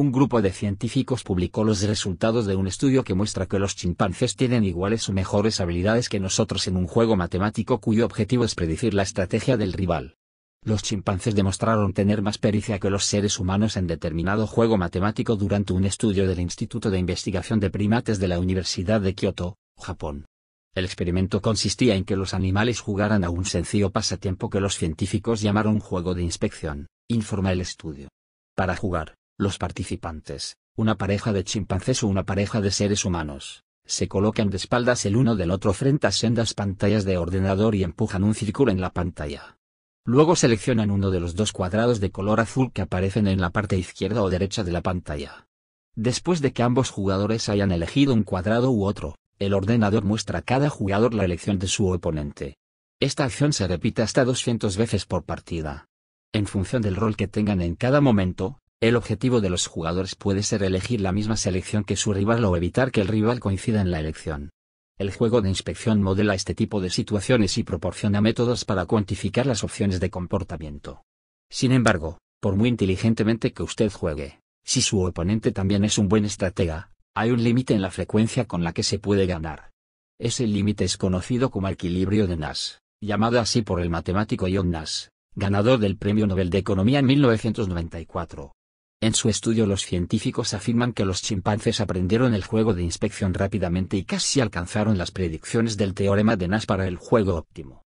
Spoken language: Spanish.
un grupo de científicos publicó los resultados de un estudio que muestra que los chimpancés tienen iguales o mejores habilidades que nosotros en un juego matemático cuyo objetivo es predecir la estrategia del rival. Los chimpancés demostraron tener más pericia que los seres humanos en determinado juego matemático durante un estudio del Instituto de Investigación de Primates de la Universidad de Kioto, Japón. El experimento consistía en que los animales jugaran a un sencillo pasatiempo que los científicos llamaron juego de inspección, informa el estudio. Para jugar, los participantes, una pareja de chimpancés o una pareja de seres humanos, se colocan de espaldas el uno del otro frente a sendas pantallas de ordenador y empujan un círculo en la pantalla. Luego seleccionan uno de los dos cuadrados de color azul que aparecen en la parte izquierda o derecha de la pantalla. Después de que ambos jugadores hayan elegido un cuadrado u otro, el ordenador muestra a cada jugador la elección de su oponente. Esta acción se repite hasta 200 veces por partida. En función del rol que tengan en cada momento, el objetivo de los jugadores puede ser elegir la misma selección que su rival o evitar que el rival coincida en la elección. El juego de inspección modela este tipo de situaciones y proporciona métodos para cuantificar las opciones de comportamiento. Sin embargo, por muy inteligentemente que usted juegue, si su oponente también es un buen estratega, hay un límite en la frecuencia con la que se puede ganar. Ese límite es conocido como equilibrio de Nash, llamado así por el matemático John Nash, ganador del Premio Nobel de Economía en 1994. En su estudio los científicos afirman que los chimpancés aprendieron el juego de inspección rápidamente y casi alcanzaron las predicciones del teorema de Nash para el juego óptimo.